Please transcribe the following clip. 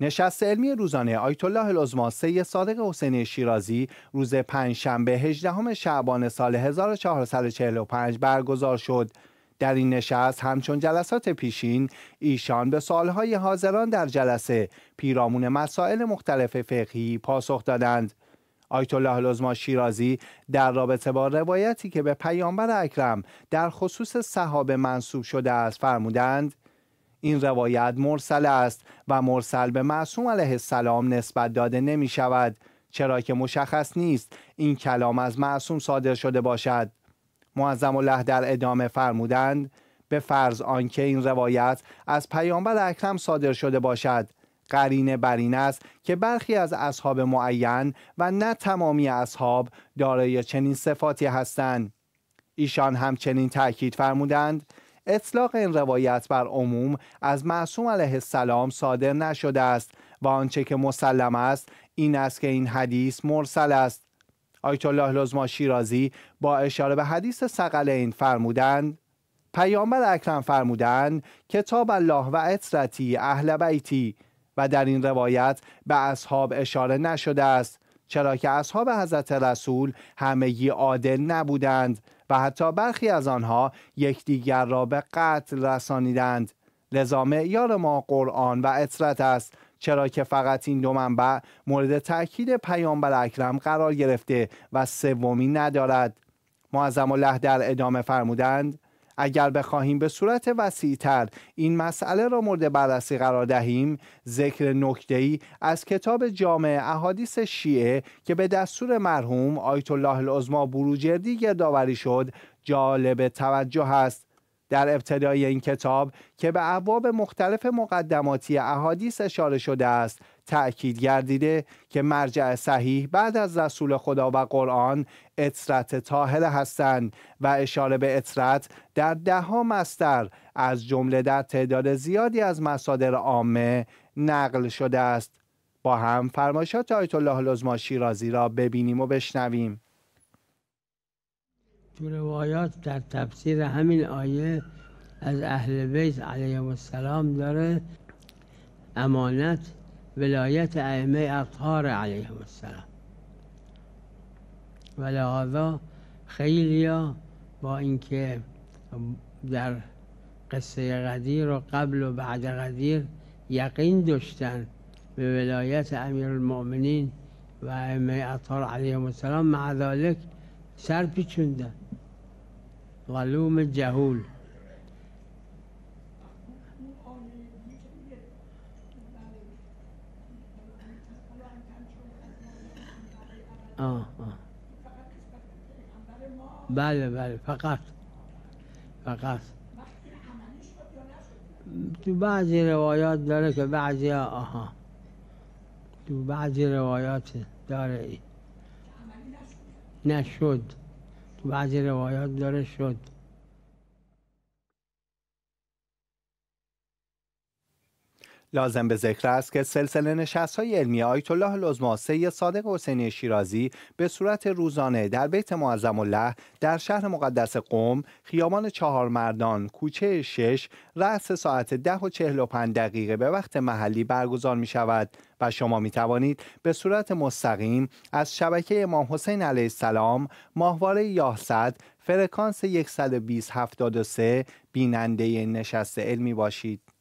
نشست علمی روزانه آیت الله العظما سید صادق حسینی شیرازی روز پنجشنبه 18 شعبان سال 1445 برگزار شد در این نشست همچون جلسات پیشین ایشان به سالهای حاضران در جلسه پیرامون مسائل مختلف فقهی پاسخ دادند آیت الله شیرازی در رابطه با روایتی که به پیامبر اکرم در خصوص صحابه منصوب شده است فرمودند این روایت مرسل است و مرسل به معصوم علیه السلام نسبت داده نمی شود چرا که مشخص نیست این کلام از معصوم صادر شده باشد معظم الله در ادامه فرمودند به فرض آنکه این روایت از پیامبر اکرم صادر شده باشد قرینه بر این است که برخی از اصحاب معین و نه تمامی اصحاب دارای چنین صفاتی هستند ایشان همچنین تاکید فرمودند اطلاق این روایت بر عموم از معصوم علیه السلام صادر نشده است و آنچه که مسلم است این است که این حدیث مرسل است آیت الله لزما شیرازی با اشاره به حدیث این فرمودند پیامبر اکرم فرمودند کتاب الله و اطرتی اهل بیتی و در این روایت به اصحاب اشاره نشده است چرا که اصحاب حضرت رسول همگی عادل نبودند و حتی برخی از آنها یکدیگر را به قتل رسانیدند لذا معیار ما قرآن و اطرت است چرا که فقط این دو منبع مورد تاکید پیامبر اکرم قرار گرفته و سومی ندارد معظم الله در ادامه فرمودند اگر بخواهیم به صورت وسیعتر این مسئله را مورد بررسی قرار دهیم ذکر نکته ای از کتاب جامعه احادیث شیعه که به دستور مرحوم آیت الله العظما بروجردی گردآوری شد جالب توجه است در ابتدای این کتاب که به ابواب مختلف مقدماتی احادیث اشاره شده است تأکید گردیده که مرجع صحیح بعد از رسول خدا و قرآن اطرت طاهره هستند و اشاره به اطرت در دهها مستر از جمله در تعداد زیادی از مصادر عامه نقل شده است با هم فرمایشات آیت الله لزماشی شیرازی را ببینیم و بشنویم تو روایات در تفسیر همین آیه از اهل بیت علیهم السلام داره امانت ولایت ائمه اطهار علیهم السلام و خیلی ها با اینکه در قصه قدیر و قبل و بعد قدیر یقین داشتن به ولایت امیر المؤمنین و ائمه اطهار علیهم السلام مع ذالک سر پیچوندن ظلوم جهول بله بله فقط فقط تو بعضی روایات داره که بعضی آها تو بعضی روایات داره نشد تو بعضی روایات داره شد لازم به ذکر است که سلسله نشست های علمی آیت الله لزما سید صادق حسینی شیرازی به صورت روزانه در بیت معظم الله در شهر مقدس قوم خیابان چهار مردان کوچه شش رأس ساعت ده و چهل و پنج دقیقه به وقت محلی برگزار می شود و شما می توانید به صورت مستقیم از شبکه امام حسین علیه السلام ماهواره یاهصد فرکانس 12073 بیننده نشست علمی باشید.